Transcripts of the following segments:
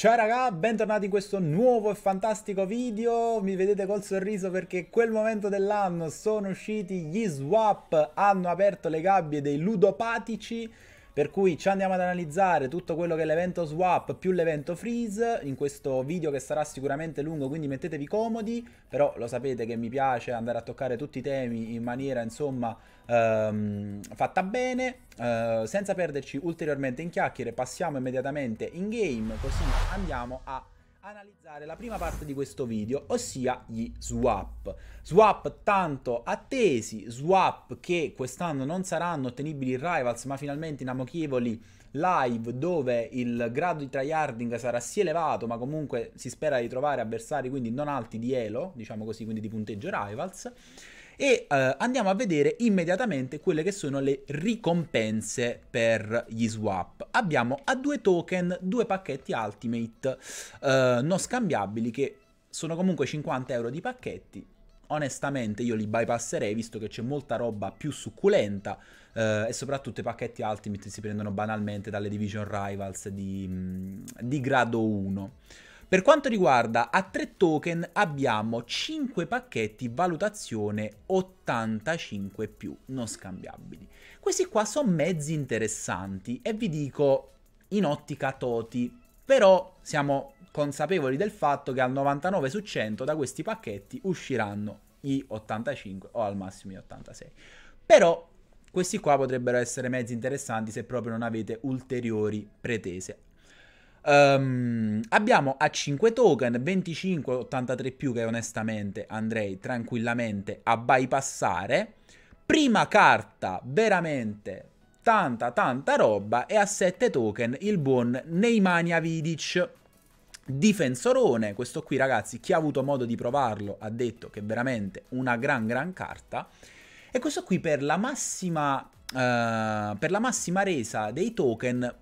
Ciao raga, bentornati in questo nuovo e fantastico video, mi vedete col sorriso perché quel momento dell'anno sono usciti gli swap, hanno aperto le gabbie dei ludopatici per cui ci andiamo ad analizzare tutto quello che è l'evento swap più l'evento freeze in questo video che sarà sicuramente lungo, quindi mettetevi comodi, però lo sapete che mi piace andare a toccare tutti i temi in maniera insomma ehm, fatta bene, eh, senza perderci ulteriormente in chiacchiere, passiamo immediatamente in game, così andiamo a analizzare la prima parte di questo video, ossia gli swap. Swap tanto attesi, swap che quest'anno non saranno ottenibili in Rivals, ma finalmente in Amochevoli Live, dove il grado di tryharding sarà sì elevato, ma comunque si spera di trovare avversari quindi non alti di elo, diciamo così, quindi di punteggio Rivals e eh, andiamo a vedere immediatamente quelle che sono le ricompense per gli swap. Abbiamo a due token, due pacchetti ultimate eh, non scambiabili che sono comunque 50 euro di pacchetti onestamente io li bypasserei visto che c'è molta roba più succulenta eh, e soprattutto i pacchetti Ultimate si prendono banalmente dalle Division Rivals di, mm, di grado 1. Per quanto riguarda a 3 token abbiamo 5 pacchetti valutazione 85 più non scambiabili. Questi qua sono mezzi interessanti e vi dico in ottica toti, però siamo consapevoli del fatto che al 99 su 100 da questi pacchetti usciranno i 85 o al massimo gli 86. Però questi qua potrebbero essere mezzi interessanti se proprio non avete ulteriori pretese. Um, abbiamo a 5 token 25 83 più che onestamente andrei tranquillamente a bypassare. Prima carta veramente tanta tanta roba e a 7 token il buon Neymania Vidic. Difensorone, questo qui ragazzi, chi ha avuto modo di provarlo ha detto che è veramente una gran gran carta. E questo qui per la massima, uh, per la massima resa dei token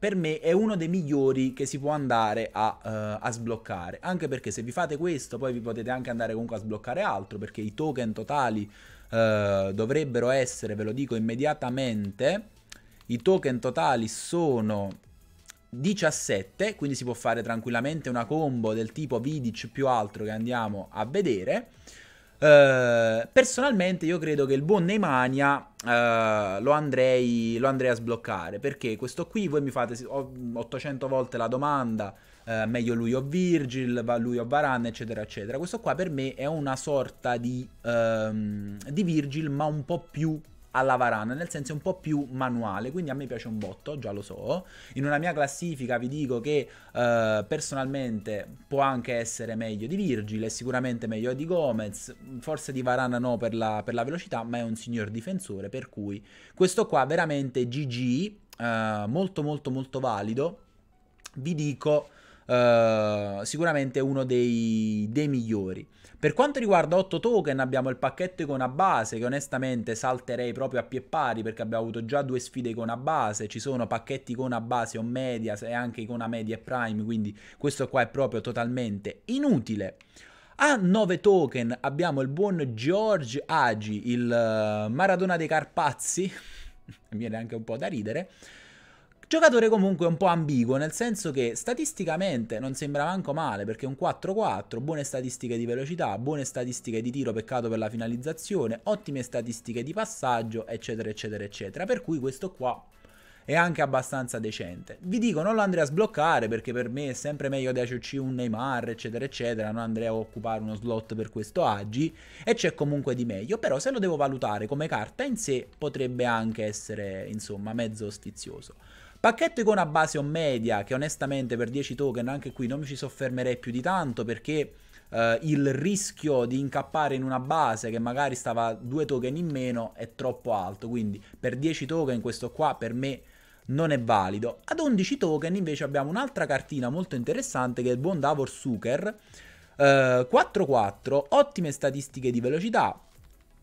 per me è uno dei migliori che si può andare a, uh, a, sbloccare. Anche perché se vi fate questo, poi vi potete anche andare comunque a sbloccare altro, perché i token totali uh, dovrebbero essere, ve lo dico immediatamente, i token totali sono 17, quindi si può fare tranquillamente una combo del tipo Vidic più altro che andiamo a vedere. Eh, personalmente io credo che il buon Neymania uh, eh, lo, andrei, lo, andrei, a sbloccare perché questo qui voi mi fate 800 volte la domanda uh, meglio lui o Virgil, lui o Varane eccetera eccetera questo qua per me è una sorta di, um, di Virgil ma un po' più alla varana, nel senso è un po' più manuale, quindi a me piace un botto, già lo so. In una mia classifica vi dico che eh, personalmente può anche essere meglio di Virgil, è sicuramente meglio di Gomez, forse di Varana no per la, per la velocità, ma è un signor difensore, per cui questo qua veramente GG, eh, molto molto molto valido. Vi dico eh, sicuramente uno dei, dei migliori. Per quanto riguarda 8 token abbiamo il pacchetto icona base che onestamente salterei proprio a pie pari perché abbiamo avuto già due sfide icona base, ci sono pacchetti icona base o media e anche icona media e prime, quindi questo qua è proprio totalmente inutile. A 9 token abbiamo il buon George Agi, il eh, Maradona dei Carpazzi, mi viene anche un po' da ridere, Giocatore comunque un po' ambiguo, nel senso che statisticamente non sembra manco male, perché è un 4-4, buone statistiche di velocità, buone statistiche di tiro, peccato per la finalizzazione, ottime statistiche di passaggio, eccetera, eccetera, eccetera. Per cui questo qua è anche abbastanza decente. Vi dico, non lo andrei a sbloccare perché per me è sempre meglio di ACC un Neymar, eccetera, eccetera. Non andrei a occupare uno slot per questo Agi e c'è comunque di meglio. Però se lo devo valutare come carta in sé potrebbe anche essere, insomma, mezzo sfizioso. Pacchetto icona base o media, che onestamente per 10 token anche qui non mi ci soffermerei più di tanto perché... Uh, il rischio di incappare in una base che magari stava 2 token in meno è troppo alto, quindi per 10 token questo qua per me non è valido. Ad 11 token invece abbiamo un'altra cartina molto interessante che è il buon Davor Suker, 4-4, eh, ottime statistiche di velocità,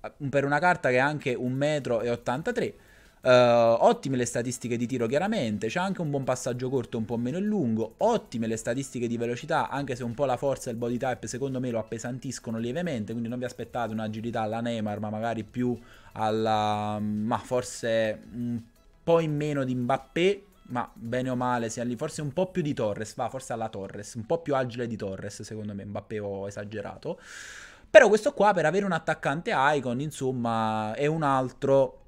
eh, per una carta che è anche 1,83 m, Uh, ottime le statistiche di tiro chiaramente, c'è anche un buon passaggio corto un po' meno lungo, ottime le statistiche di velocità anche se un po' la forza e il body type secondo me lo appesantiscono lievemente, quindi non vi aspettate un'agilità alla Neymar ma magari più alla... ma forse un po' in meno di Mbappé ma bene o male sia lì, forse un po' più di Torres, va forse alla Torres, un po' più agile di Torres secondo me, Mbappé ho esagerato. Però questo qua per avere un attaccante icon, insomma, è un altro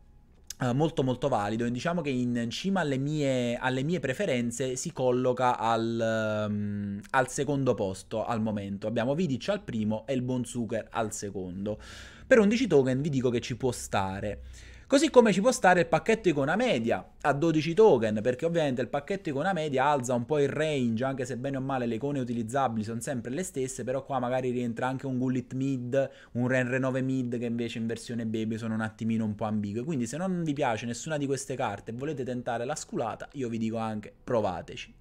eh, molto molto valido e diciamo che in cima alle mie, alle mie preferenze si colloca al, um, al, secondo posto al momento. Abbiamo Vidic al primo e il Bonzucker al secondo. Per 11 token vi dico che ci può stare. Così come ci può stare il pacchetto icona media a 12 token, perché ovviamente il pacchetto icona media alza un po' il range, anche se bene o male le icone utilizzabili sono sempre le stesse, però qua magari rientra anche un Gullit mid, un Renre 9 mid che invece in versione baby sono un attimino un po' ambigue. Quindi se non vi piace nessuna di queste carte e volete tentare la sculata, io vi dico anche provateci.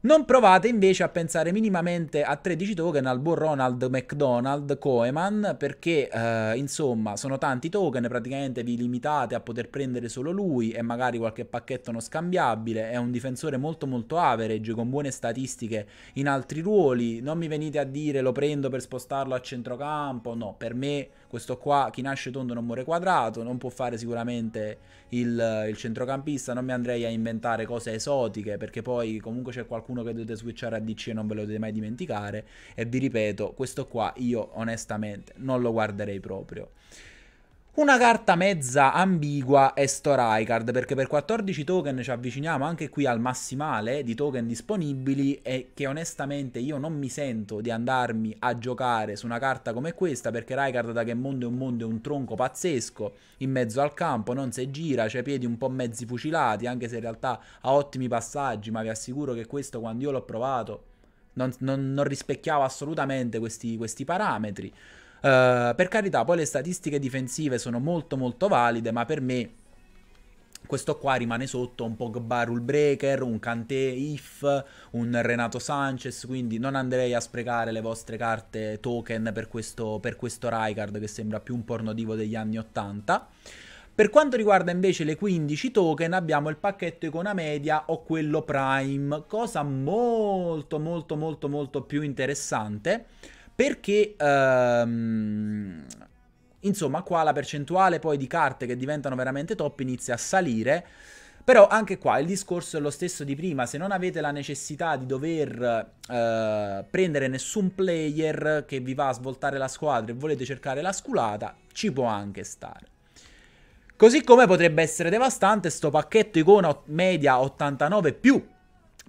Non provate invece a pensare minimamente a 13 token al buon Ronald McDonald Coeman perché eh, insomma sono tanti token, praticamente vi limitate a poter prendere solo lui e magari qualche pacchetto non scambiabile, è un difensore molto molto average con buone statistiche in altri ruoli, non mi venite a dire lo prendo per spostarlo a centrocampo, no, per me questo qua chi nasce tondo non muore quadrato, non può fare sicuramente il, il centrocampista, non mi andrei a inventare cose esotiche perché poi comunque c'è qualcuno che dovete switchare a DC e non ve lo dovete mai dimenticare e vi ripeto, questo qua io onestamente non lo guarderei proprio. Una carta mezza ambigua è Storykard, perché per 14 token ci avviciniamo anche qui al massimale di token disponibili e che onestamente io non mi sento di andarmi a giocare su una carta come questa, perché Rykard da che mondo è un mondo è un tronco pazzesco, in mezzo al campo, non si gira, c'è piedi un po' mezzi fucilati, anche se in realtà ha ottimi passaggi, ma vi assicuro che questo quando io l'ho provato non, non, non rispecchiava assolutamente questi, questi parametri. Uh, per carità, poi le statistiche difensive sono molto molto valide, ma per me questo qua rimane sotto un Pogba rule breaker, un Kanté if, un Renato Sanchez, quindi non andrei a sprecare le vostre carte token per questo, per questo Rijkaard che sembra più un pornodivo degli anni 80. Per quanto riguarda invece le 15 token abbiamo il pacchetto icona media o quello prime, cosa molto molto molto molto più interessante perché ehm, insomma qua la percentuale poi di carte che diventano veramente top inizia a salire. Però anche qua il discorso è lo stesso di prima, se non avete la necessità di dover eh, prendere nessun player che vi va a svoltare la squadra e volete cercare la sculata, ci può anche stare. Così come potrebbe essere devastante sto pacchetto icona media 89 più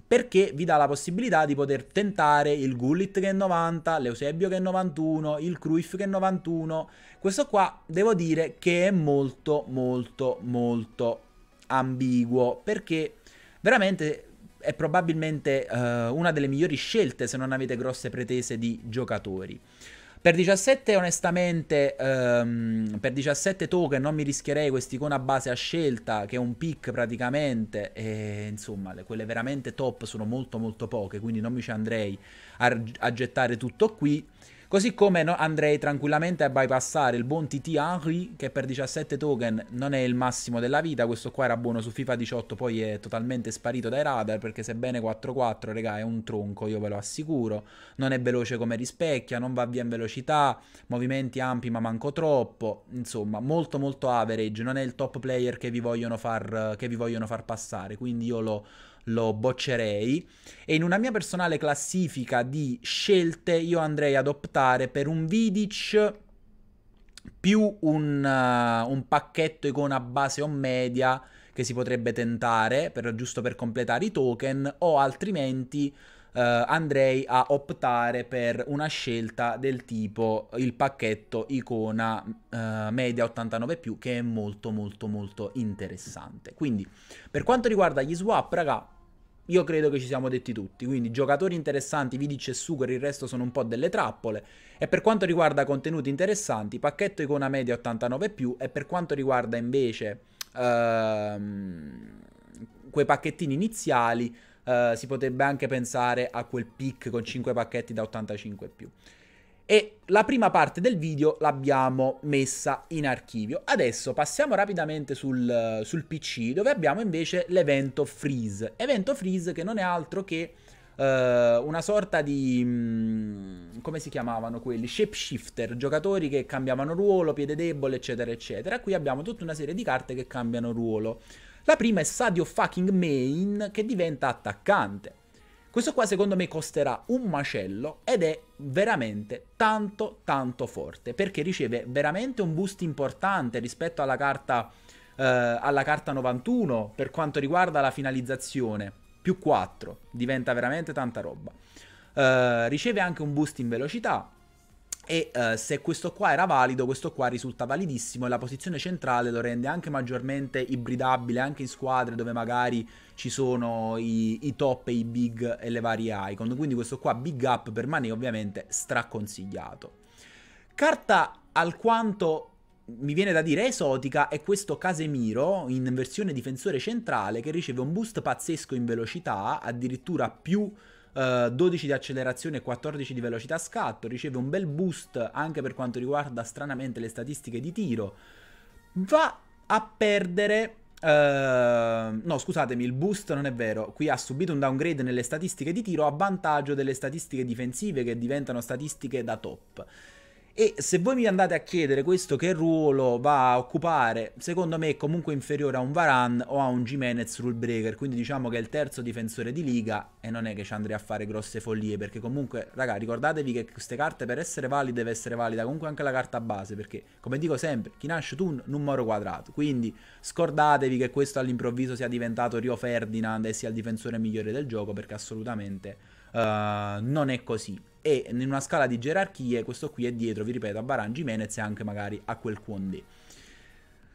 perché vi dà la possibilità di poter tentare il Gullit che è 90, l'Eusebio che è 91, il Cruyff che è 91. Questo qua devo dire che è molto molto molto ambiguo perché veramente è probabilmente eh, una delle migliori scelte se non avete grosse pretese di giocatori. Per 17 onestamente, um, per 17 token non mi rischierei quest'icona base a scelta che è un pick praticamente e insomma le, quelle veramente top sono molto molto poche quindi non mi ci andrei a, a gettare tutto qui. Così come no, andrei tranquillamente a bypassare il buon TT Henry, che per 17 token non è il massimo della vita. Questo qua era buono su FIFA 18, poi è totalmente sparito dai radar, perché sebbene 4-4, regà, è un tronco, io ve lo assicuro. Non è veloce come rispecchia, non va via in velocità, movimenti ampi ma manco troppo. Insomma, molto molto average, non è il top player che vi vogliono far, che vi vogliono far passare. Quindi io lo lo boccerei e in una mia personale classifica di scelte io andrei ad optare per un Vidic più un, uh, un pacchetto icona base o media che si potrebbe tentare per, giusto per completare i token o altrimenti eh, andrei a optare per una scelta del tipo il pacchetto icona eh, media 89+, che è molto molto molto interessante. Quindi, per quanto riguarda gli swap, raga, io credo che ci siamo detti tutti, quindi giocatori interessanti, Vidic e Sugar, il resto sono un po' delle trappole. E per quanto riguarda contenuti interessanti, pacchetto icona media 89+, e per quanto riguarda invece ehm, quei pacchettini iniziali, eh, si potrebbe anche pensare a quel pick con 5 pacchetti da 85 e più. E la prima parte del video l'abbiamo messa in archivio. Adesso passiamo rapidamente sul, sul PC dove abbiamo invece l'evento freeze. Evento freeze che non è altro che eh, una sorta di. Mh, mm, come si chiamavano quelli? Shapeshifter, giocatori che cambiavano ruolo, piede debole, eccetera, eccetera. Qui abbiamo tutta una serie di carte che cambiano ruolo. La prima è Sadio fucking Main che diventa attaccante. Questo qua secondo me costerà un macello ed è veramente tanto tanto forte perché riceve veramente un boost importante rispetto alla carta, eh, alla carta 91 per quanto riguarda la finalizzazione. Più 4, diventa veramente tanta roba. Eh, riceve anche un boost in velocità, e uh, se questo qua era valido, questo qua risulta validissimo e la posizione centrale lo rende anche maggiormente ibridabile anche in squadre dove magari ci sono i, i top e i big e le varie icon, quindi questo qua big up per Mane ovviamente straconsigliato. Carta alquanto mi viene da dire esotica è questo Casemiro in versione difensore centrale che riceve un boost pazzesco in velocità, addirittura più 12 eh, di accelerazione e 14 di velocità scatto, riceve un bel boost anche per quanto riguarda stranamente le statistiche di tiro, va a perdere... Eh, no, scusatemi, il boost non è vero. Qui ha subito un downgrade nelle statistiche di tiro a vantaggio delle statistiche difensive che diventano statistiche da top. E se voi mi andate a chiedere questo che ruolo va a occupare, secondo me è comunque inferiore a un Varan o a un Jimenez rule breaker, quindi diciamo che è il terzo difensore di liga e non è che ci andrei a fare grosse follie, perché comunque, raga, ricordatevi che queste carte per essere valide deve essere valida comunque anche la carta base, perché come dico sempre, chi nasce tu non moro quadrato, quindi scordatevi che questo all'improvviso sia diventato Rio Ferdinand e sia il difensore migliore del gioco, perché assolutamente uh, non è così e in una scala di gerarchie questo qui è dietro, vi ripeto, a Baran Jimenez e anche magari a quel Quondé.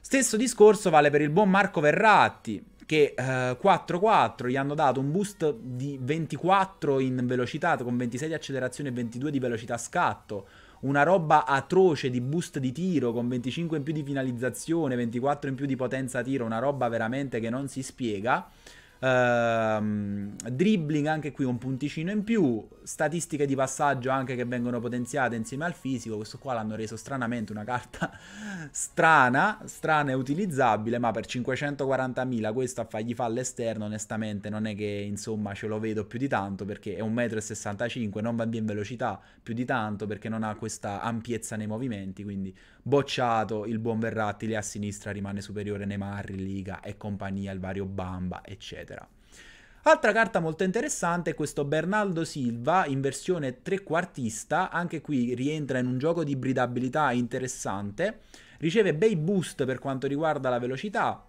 Stesso discorso vale per il buon Marco Verratti, che eh, 4-4 gli hanno dato un boost di 24 in velocità, con 26 di accelerazione e 22 di velocità scatto, una roba atroce di boost di tiro, con 25 in più di finalizzazione, 24 in più di potenza tiro, una roba veramente che non si spiega. Ehm, dribbling anche qui un punticino in più, statistiche di passaggio anche che vengono potenziate insieme al fisico, questo qua l'hanno reso stranamente una carta strana, strana e utilizzabile, ma per 540.000 questo a fargli fa all'esterno onestamente non è che insomma ce lo vedo più di tanto perché è 1,65 m, non va via in velocità più di tanto perché non ha questa ampiezza nei movimenti, quindi Bocciato il buon Verratti, Verrattili a sinistra rimane superiore Neymar in Liga e compagnia, il vario Bamba, eccetera. Altra carta molto interessante è questo Bernardo Silva in versione trequartista, anche qui rientra in un gioco di bridabilità interessante, riceve bei boost per quanto riguarda la velocità,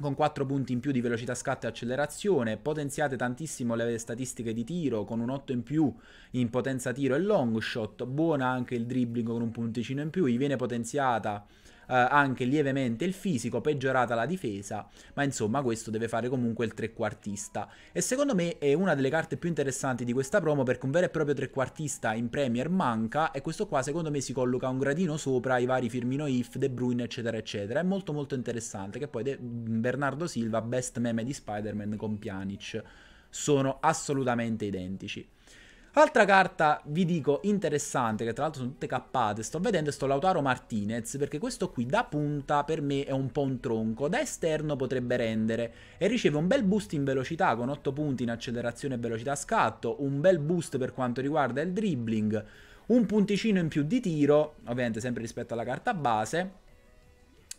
con 4 punti in più di velocità scatto e accelerazione, potenziate tantissimo le statistiche di tiro con un 8 in più in potenza tiro e long shot, buona anche il dribbling con un punticino in più, gli viene potenziata eh, anche lievemente il fisico, peggiorata la difesa, ma insomma questo deve fare comunque il trequartista. E secondo me è una delle carte più interessanti di questa promo perché un vero e proprio trequartista in Premier manca e questo qua secondo me si colloca un gradino sopra i vari Firmino If, De Bruyne eccetera eccetera. È molto molto interessante che poi De mm, Bernardo Silva, best meme di Spider-Man con Pjanic, sono assolutamente identici. Altra carta, vi dico, interessante, che tra l'altro sono tutte cappate, sto vedendo, sto Lautaro Martinez, perché questo qui da punta per me è un po' un tronco, da esterno potrebbe rendere, e riceve un bel boost in velocità, con 8 punti in accelerazione e velocità scatto, un bel boost per quanto riguarda il dribbling, un punticino in più di tiro, ovviamente sempre rispetto alla carta base,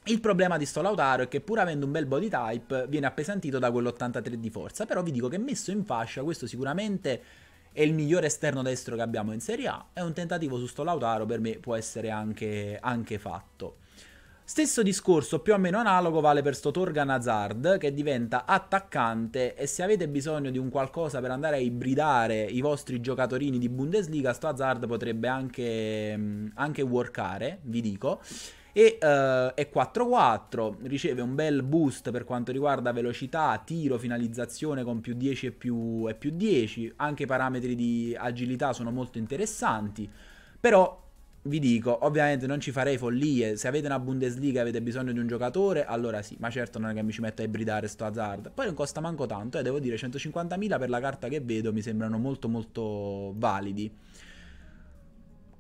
il problema di sto Lautaro è che pur avendo un bel body type viene appesantito da quell'83 di forza, però vi dico che messo in fascia questo sicuramente è il migliore esterno destro che abbiamo in Serie A e un tentativo su sto Lautaro per me può essere anche, anche fatto. Stesso discorso, più o meno analogo, vale per sto Torgan Hazard che diventa attaccante e se avete bisogno di un qualcosa per andare a ibridare i vostri giocatorini di Bundesliga, sto Hazard potrebbe anche, mm, anche workare, vi dico e uh, è 4-4, riceve un bel boost per quanto riguarda velocità, tiro, finalizzazione con più 10 e più, e più 10, anche i parametri di agilità sono molto interessanti, però vi dico, ovviamente non ci farei follie, se avete una Bundesliga e avete bisogno di un giocatore, allora sì, ma certo non è che mi ci metta a ibridare sto Hazard, poi non costa manco tanto e eh, devo dire 150.000 per la carta che vedo mi sembrano molto molto validi.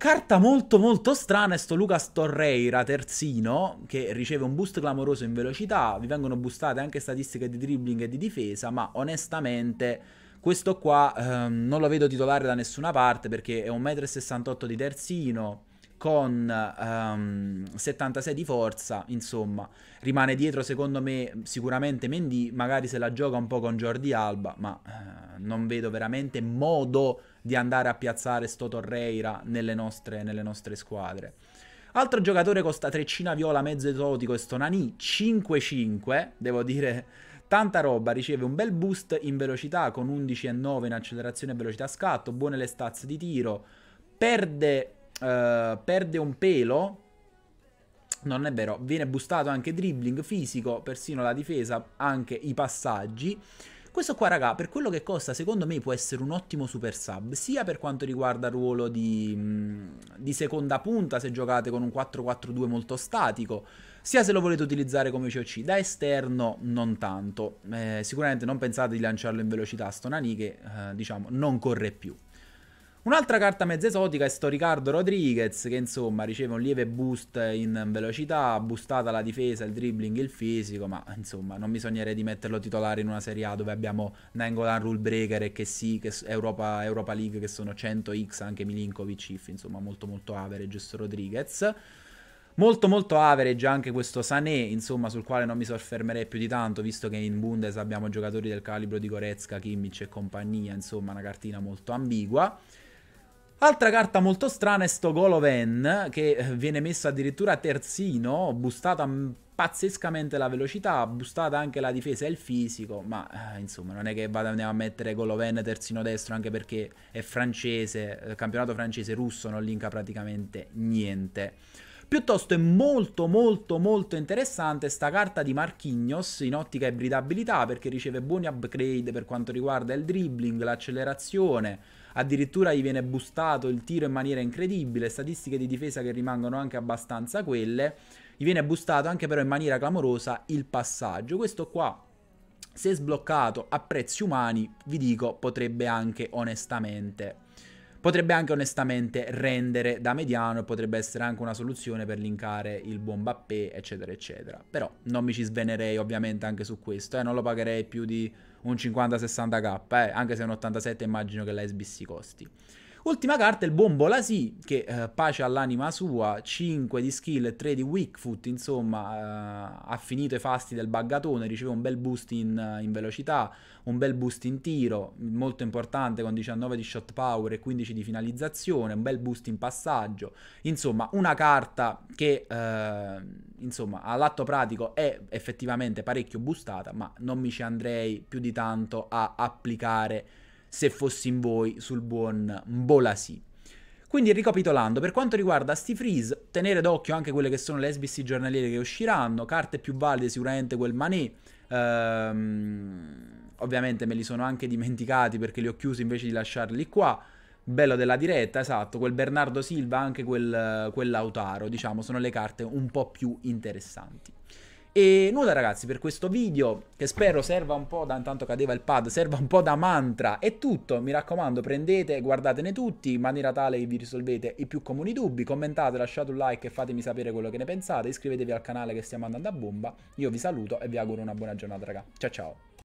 Carta molto molto strana è sto Lucas Torreira, terzino, che riceve un boost clamoroso in velocità, vi vengono boostate anche statistiche di dribbling e di difesa, ma onestamente questo qua ehm, non lo vedo titolare da nessuna parte perché è 1,68 m di terzino, con um, ehm, 76 di forza, insomma, rimane dietro secondo me sicuramente Mendy, magari se la gioca un po' con Jordi Alba, ma uh, non vedo veramente modo di andare a piazzare sto Torreira nelle nostre, nelle nostre squadre. Altro giocatore costa treccina viola, mezzo esotico e Stonani, 5-5, devo dire tanta roba, riceve un bel boost in velocità con 11,9 in accelerazione e velocità scatto, buone le stats di tiro, perde eh, perde un pelo. Non è vero, viene boostato anche dribbling, fisico, persino la difesa, anche i passaggi. Questo qua, raga, per quello che costa, secondo me può essere un ottimo super sub, sia per quanto riguarda il ruolo di, mm, di seconda punta, se giocate con un 4-4-2 molto statico, sia se lo volete utilizzare come COC. Da esterno non tanto, eh, sicuramente non pensate di lanciarlo in velocità, Stonani che, eh, diciamo, non corre più. Un'altra carta mezza esotica è Storicardo Rodriguez, che insomma riceve un lieve boost in velocità, boostata la difesa, il dribbling, il fisico, ma insomma non bisognerebbe di metterlo titolare in una Serie A dove abbiamo Nangolan Rule Breaker e che sì, che Europa, Europa League che sono 100x, anche Milinkovic, if, insomma molto molto average Rodriguez. Molto molto average anche questo Sané, insomma, sul quale non mi soffermerei più di tanto, visto che in Bundes abbiamo giocatori del calibro di Goretzka, Kimmich e compagnia, insomma, una cartina molto ambigua. Altra carta molto strana è sto Goloven, che eh, viene messo addirittura terzino, bustata pazzescamente la velocità, bustata anche la difesa e il fisico, ma eh, insomma non è che vada a mettere Goloven terzino destro, anche perché è francese, eh, campionato francese russo, non linka praticamente niente. Piuttosto è molto molto molto interessante sta carta di Marchignos in ottica ibridabilità perché riceve buoni upgrade per quanto riguarda il dribbling, l'accelerazione, addirittura gli viene boostato il tiro in maniera incredibile, statistiche di difesa che rimangono anche abbastanza quelle, gli viene boostato anche però in maniera clamorosa il passaggio. Questo qua se sbloccato a prezzi umani, vi dico, potrebbe anche onestamente potrebbe anche onestamente rendere da mediano e potrebbe essere anche una soluzione per linkare il buon Bappé, eccetera, eccetera. Però non mi ci svenerei ovviamente anche su questo, eh, non lo pagherei più di un 50-60k, eh, anche se un 87 immagino che la SBC costi. Ultima carta è il Bombola sì, che eh, pace all'anima sua, 5 di skill e 3 di weak foot, insomma eh, ha finito i fasti del baggatone, riceve un bel boost in, eh, in, velocità, un bel boost in tiro, molto importante con 19 di shot power e 15 di finalizzazione, un bel boost in passaggio, insomma una carta che eh, insomma all'atto pratico è effettivamente parecchio boostata, ma non mi ci andrei più di tanto a applicare se fossi in voi sul buon Bolasi. Quindi ricapitolando, per quanto riguarda sti freeze, tenere d'occhio anche quelle che sono le SBC giornaliere che usciranno, carte più valide sicuramente quel Mané, ehm, ovviamente me li sono anche dimenticati perché li ho chiusi invece di lasciarli qua, bello della diretta, esatto, quel Bernardo Silva, anche quel, quel Lautaro, diciamo, sono le carte un po' più interessanti. E nulla ragazzi per questo video che spero serva un po' da intanto cadeva il pad, serva un po' da mantra. È tutto, mi raccomando prendete e guardatene tutti in maniera tale che vi risolvete i più comuni dubbi. Commentate, lasciate un like e fatemi sapere quello che ne pensate. Iscrivetevi al canale che stiamo andando a bomba. Io vi saluto e vi auguro una buona giornata ragazzi, Ciao ciao.